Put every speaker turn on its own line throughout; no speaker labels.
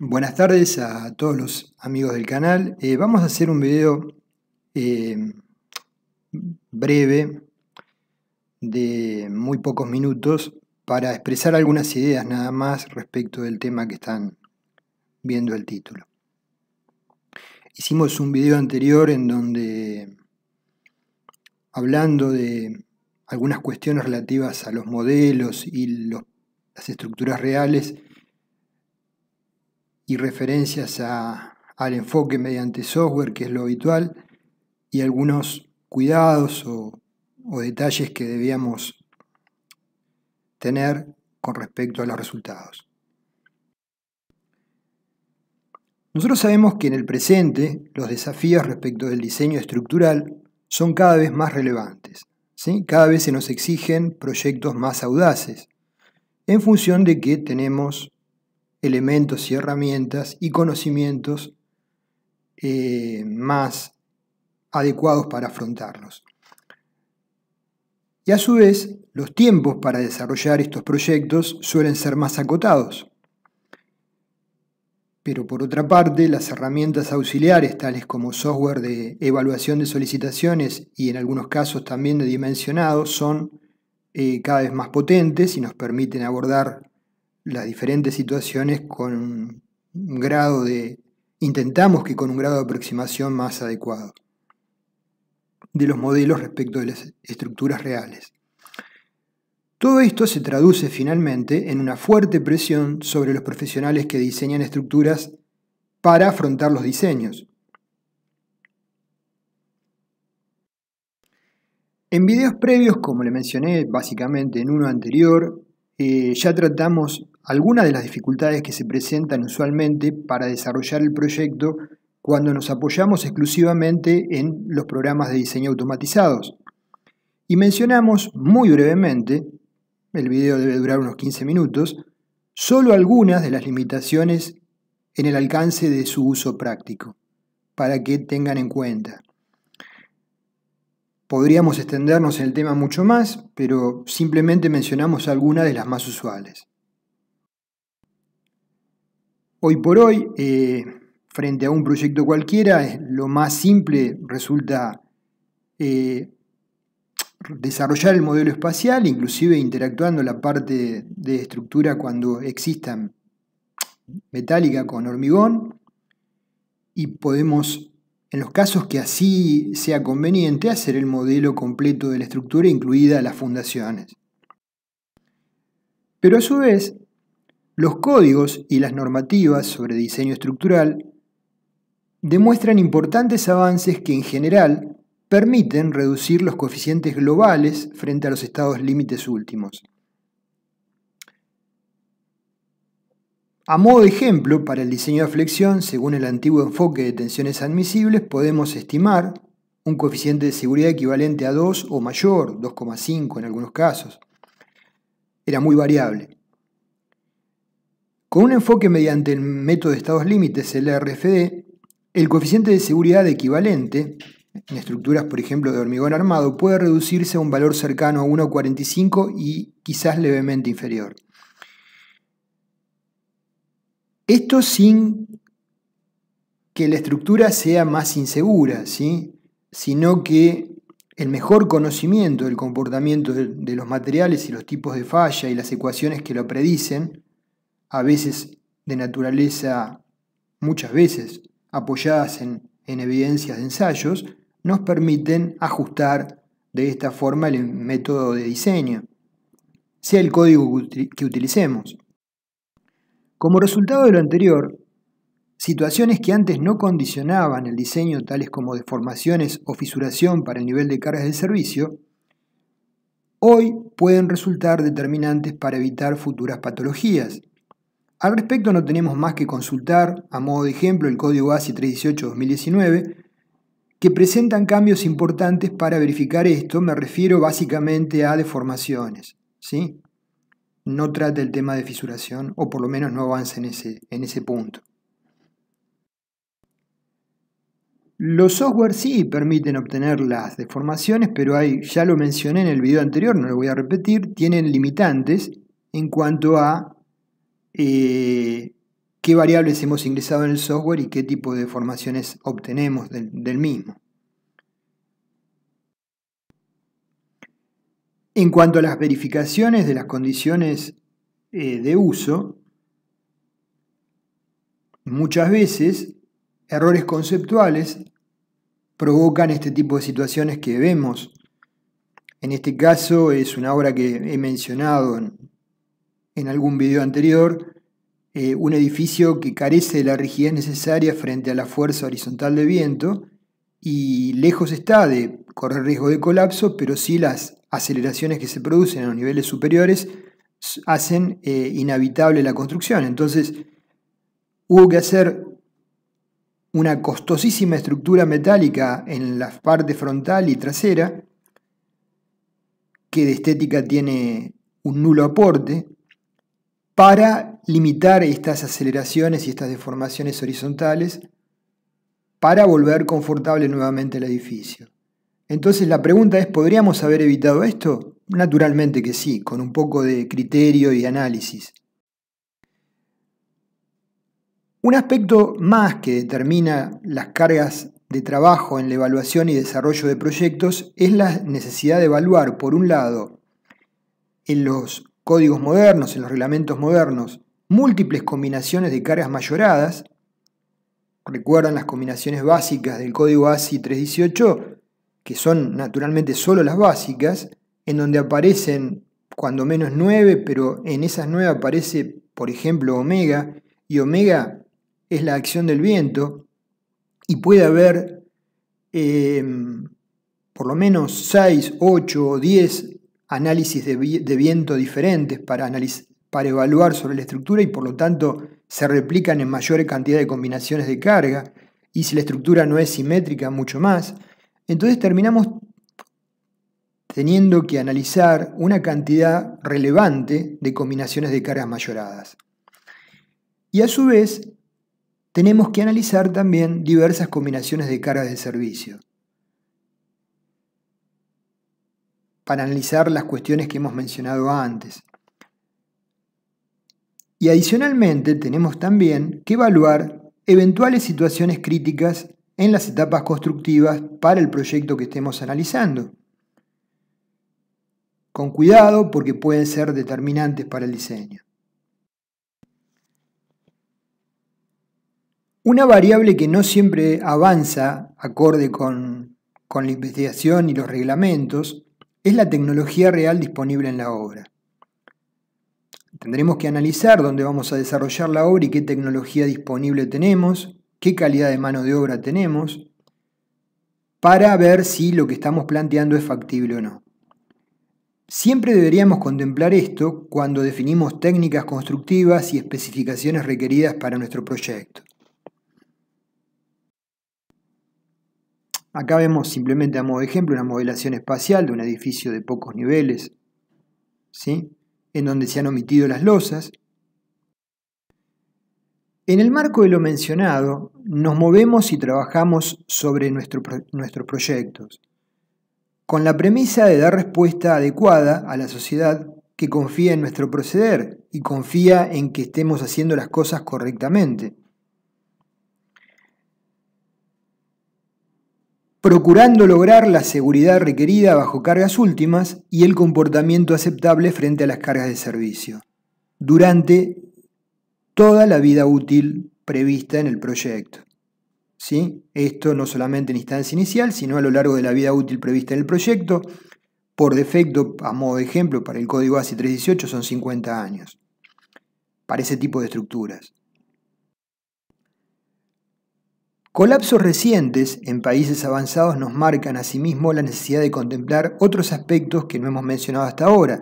Buenas tardes a todos los amigos del canal. Eh, vamos a hacer un video eh, breve de muy pocos minutos para expresar algunas ideas nada más respecto del tema que están viendo el título. Hicimos un video anterior en donde hablando de algunas cuestiones relativas a los modelos y las estructuras reales y referencias al enfoque mediante software, que es lo habitual, y algunos cuidados o, detalles que debíamos tener con respecto a los resultados. Nosotros sabemos que en el presente los desafíos respecto del diseño estructural son cada vez más relevantes. ¿sí? Cada vez se nos exigen proyectos más audaces, en función de que tenemos elementos y herramientas y conocimientos eh, más adecuados para afrontarlos. Y a su vez, los tiempos para desarrollar estos proyectos suelen ser más acotados. Pero por otra parte, las herramientas auxiliares, tales como software de evaluación de solicitaciones y en algunos casos también de dimensionado, son eh, cada vez más potentes y nos permiten abordar las diferentes situaciones con un grado de, intentamos que con un grado de aproximación más adecuado de los modelos respecto de las estructuras reales. Todo esto se traduce finalmente en una fuerte presión sobre los profesionales que diseñan estructuras para afrontar los diseños. En videos previos, como le mencioné básicamente en uno anterior, eh, ya tratamos algunas de las dificultades que se presentan usualmente para desarrollar el proyecto cuando nos apoyamos exclusivamente en los programas de diseño automatizados. Y mencionamos muy brevemente, el video debe durar unos 15 minutos, solo algunas de las limitaciones en el alcance de su uso práctico, para que tengan en cuenta. Podríamos extendernos en el tema mucho más, pero simplemente mencionamos algunas de las más usuales. Hoy por hoy, eh, frente a un proyecto cualquiera, lo más simple resulta eh, desarrollar el modelo espacial, inclusive interactuando la parte de estructura cuando existan metálica con hormigón, y podemos en los casos que así sea conveniente, hacer el modelo completo de la estructura, incluida las fundaciones. Pero a su vez, los códigos y las normativas sobre diseño estructural demuestran importantes avances que en general permiten reducir los coeficientes globales frente a los estados límites últimos. A modo de ejemplo, para el diseño de flexión, según el antiguo enfoque de tensiones admisibles, podemos estimar un coeficiente de seguridad equivalente a 2 o mayor, 2,5 en algunos casos. Era muy variable. Con un enfoque mediante el método de estados límites, el RFD, el coeficiente de seguridad equivalente, en estructuras por ejemplo de hormigón armado, puede reducirse a un valor cercano a 1,45 y quizás levemente inferior. Esto sin que la estructura sea más insegura, ¿sí? sino que el mejor conocimiento del comportamiento de los materiales y los tipos de falla y las ecuaciones que lo predicen, a veces de naturaleza, muchas veces apoyadas en, en evidencias de ensayos, nos permiten ajustar de esta forma el método de diseño, sea el código que utilicemos. Como resultado de lo anterior, situaciones que antes no condicionaban el diseño, tales como deformaciones o fisuración para el nivel de cargas de servicio, hoy pueden resultar determinantes para evitar futuras patologías. Al respecto no tenemos más que consultar, a modo de ejemplo, el código ASI 318-2019, que presentan cambios importantes para verificar esto, me refiero básicamente a deformaciones. ¿sí? no trate el tema de fisuración o por lo menos no avance en ese, en ese punto. Los software sí permiten obtener las deformaciones, pero hay, ya lo mencioné en el video anterior, no lo voy a repetir, tienen limitantes en cuanto a eh, qué variables hemos ingresado en el software y qué tipo de deformaciones obtenemos del mismo. En cuanto a las verificaciones de las condiciones eh, de uso, muchas veces errores conceptuales provocan este tipo de situaciones que vemos. En este caso es una obra que he mencionado en, algún video anterior, eh, un edificio que carece de la rigidez necesaria frente a la fuerza horizontal de viento y lejos está de correr riesgo de colapso, pero sí las aceleraciones que se producen en los niveles superiores hacen eh, inhabitable la construcción. Entonces, hubo que hacer una costosísima estructura metálica en la parte frontal y trasera, que de estética tiene un nulo aporte, para limitar estas aceleraciones y estas deformaciones horizontales, para volver confortable nuevamente el edificio. Entonces la pregunta es, ¿podríamos haber evitado esto? Naturalmente que sí, con un poco de criterio y análisis. Un aspecto más que determina las cargas de trabajo en la evaluación y desarrollo de proyectos es la necesidad de evaluar, por un lado, en los códigos modernos, en los reglamentos modernos, múltiples combinaciones de cargas mayoradas. Recuerdan las combinaciones básicas del código ASI 318, que son naturalmente solo las básicas, en donde aparecen cuando menos 9, pero en esas nueve aparece, por ejemplo, omega, y omega es la acción del viento, y puede haber em, por lo menos 6, 8 o 10 análisis de, viento diferentes para, para evaluar sobre la estructura y por lo tanto se replican en mayor cantidad de combinaciones de carga, y si la estructura no es simétrica, mucho más. Entonces terminamos teniendo que analizar una cantidad relevante de combinaciones de cargas mayoradas. Y a su vez, tenemos que analizar también diversas combinaciones de cargas de servicio. Para analizar las cuestiones que hemos mencionado antes. Y adicionalmente tenemos también que evaluar eventuales situaciones críticas en las etapas constructivas para el proyecto que estemos analizando. Con cuidado porque pueden ser determinantes para el diseño. Una variable que no siempre avanza acorde con, con, la investigación y los reglamentos es la tecnología real disponible en la obra. Tendremos que analizar dónde vamos a desarrollar la obra y qué tecnología disponible tenemos, qué calidad de mano de obra tenemos, para ver si lo que estamos planteando es factible o no. Siempre deberíamos contemplar esto cuando definimos técnicas constructivas y especificaciones requeridas para nuestro proyecto. Acá vemos simplemente a modo de ejemplo una modelación espacial de un edificio de pocos niveles, en donde se han omitido las losas, en el marco de lo mencionado, nos movemos y trabajamos sobre nuestros proyectos, con la premisa de dar respuesta adecuada a la sociedad que confía en nuestro proceder y confía en que estemos haciendo las cosas correctamente. procurando lograr la seguridad requerida bajo cargas últimas y el comportamiento aceptable frente a las cargas de servicio, durante toda la vida útil prevista en el proyecto. ¿Sí? Esto no solamente en instancia inicial, sino a lo largo de la vida útil prevista en el proyecto. Por defecto, a modo de ejemplo, para el código ASI 318 son 50 años, para ese tipo de estructuras. Colapsos recientes en países avanzados nos marcan asimismo la necesidad de contemplar otros aspectos que no hemos mencionado hasta ahora,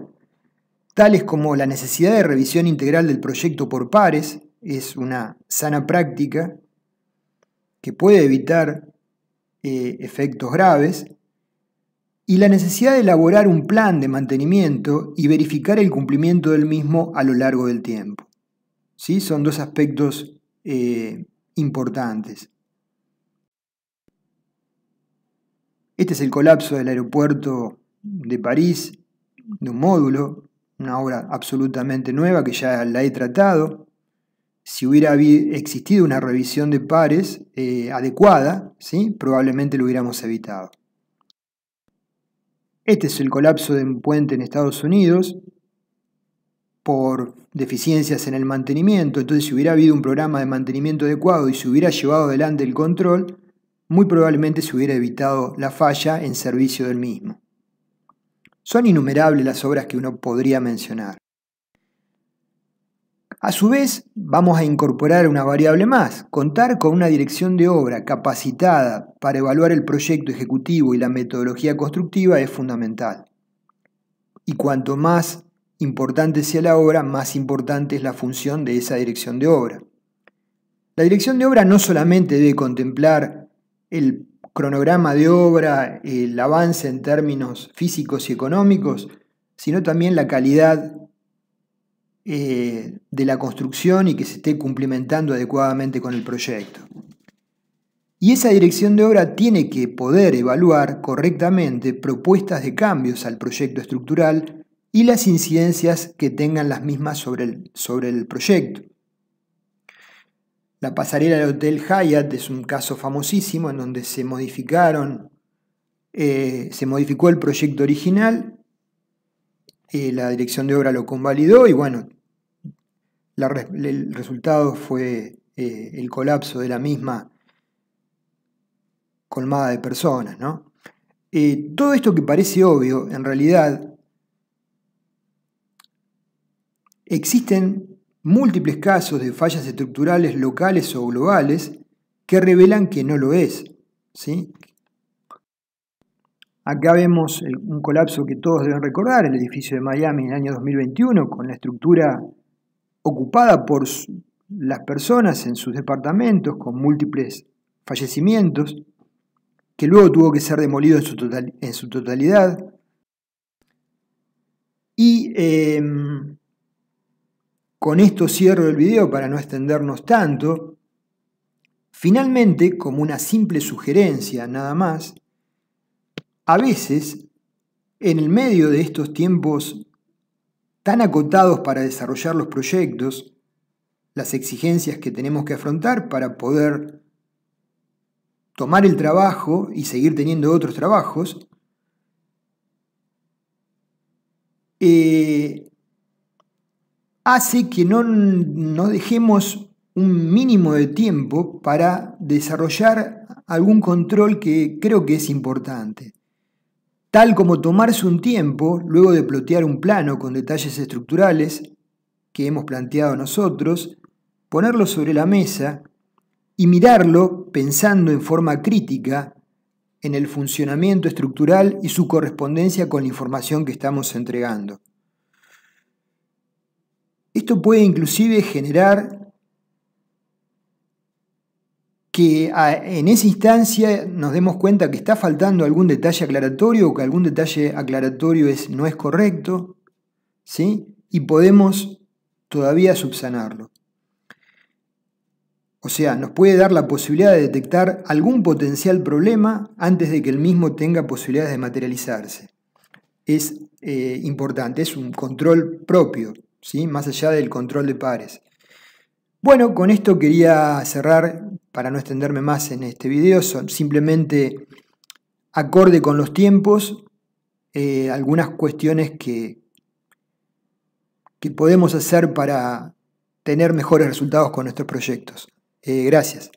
tales como la necesidad de revisión integral del proyecto por pares, es una sana práctica que puede evitar eh, efectos graves, y la necesidad de elaborar un plan de mantenimiento y verificar el cumplimiento del mismo a lo largo del tiempo. ¿Sí? Son dos aspectos eh, importantes. Este es el colapso del aeropuerto de París, de un módulo una obra absolutamente nueva que ya la he tratado. Si hubiera existido una revisión de pares eh, adecuada, ¿sí? probablemente lo hubiéramos evitado. Este es el colapso de un puente en Estados Unidos por deficiencias en el mantenimiento. Entonces, si hubiera habido un programa de mantenimiento adecuado y se hubiera llevado adelante el control, muy probablemente se hubiera evitado la falla en servicio del mismo. Son innumerables las obras que uno podría mencionar. A su vez, vamos a incorporar una variable más, contar con una dirección de obra capacitada para evaluar el proyecto ejecutivo y la metodología constructiva es fundamental. Y cuanto más importante sea la obra, más importante es la función de esa dirección de obra. La dirección de obra no solamente debe contemplar el cronograma de obra, el avance en términos físicos y económicos, sino también la calidad eh, de la construcción y que se esté cumplimentando adecuadamente con el proyecto. Y esa dirección de obra tiene que poder evaluar correctamente propuestas de cambios al proyecto estructural y las incidencias que tengan las mismas sobre sobre el proyecto. La pasarela del Hotel Hyatt es un caso famosísimo en donde se modificaron, eh, se modificó el proyecto original, eh, la dirección de obra lo convalidó y bueno, el resultado fue eh, el colapso de la misma colmada de personas, todo esto que parece obvio, en realidad, existen múltiples casos de fallas estructurales locales o globales que revelan que no lo es. ¿sí? Acá vemos un colapso que todos deben recordar, el edificio de Miami en el año 2021, con la estructura ocupada por las personas en sus departamentos, con múltiples fallecimientos, que luego tuvo que ser demolido en su, en su totalidad. Y em, con esto cierro el video para no extendernos tanto. Finalmente, como una simple sugerencia nada más, a veces, en el medio de estos tiempos tan acotados para desarrollar los proyectos, las exigencias que tenemos que afrontar para poder tomar el trabajo y seguir teniendo otros trabajos, eh, hace que no, dejemos un mínimo de tiempo para desarrollar algún control que creo que es importante, tal como tomarse un tiempo luego de plotear un plano con detalles estructurales que hemos planteado nosotros, ponerlo sobre la mesa y mirarlo pensando en forma crítica en el funcionamiento estructural y su correspondencia con la información que estamos entregando. Esto puede inclusive generar que en esa instancia nos demos cuenta que está faltando algún detalle aclaratorio o que algún detalle aclaratorio es, no es correcto, ¿sí? Y podemos todavía subsanarlo. O sea, nos puede dar la posibilidad de detectar algún potencial problema antes de que el mismo tenga posibilidades de materializarse. Es eh, importante, es un control propio más allá del control de pares. Bueno, con esto quería cerrar, para no extenderme más en este video, simplemente acorde con los tiempos, eh, algunas cuestiones que, que podemos hacer para tener mejores resultados con nuestros proyectos. Eh, gracias.